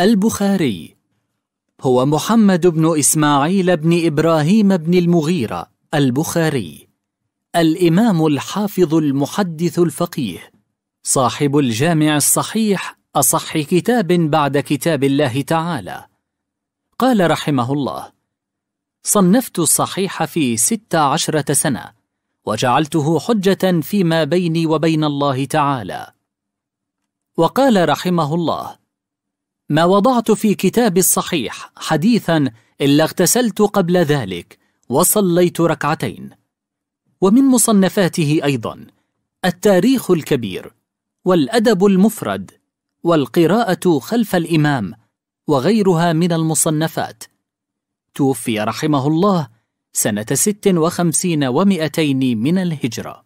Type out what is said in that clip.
البخاري هو محمد بن إسماعيل بن إبراهيم بن المغيرة البخاري الإمام الحافظ المحدث الفقيه صاحب الجامع الصحيح أصح كتاب بعد كتاب الله تعالى قال رحمه الله صنفت الصحيح في ست عشرة سنة وجعلته حجة فيما بيني وبين الله تعالى وقال رحمه الله ما وضعت في كتاب الصحيح حديثا إلا اغتسلت قبل ذلك وصليت ركعتين ومن مصنفاته أيضا التاريخ الكبير والأدب المفرد والقراءة خلف الإمام وغيرها من المصنفات توفي رحمه الله سنة ست وخمسين ومئتين من الهجرة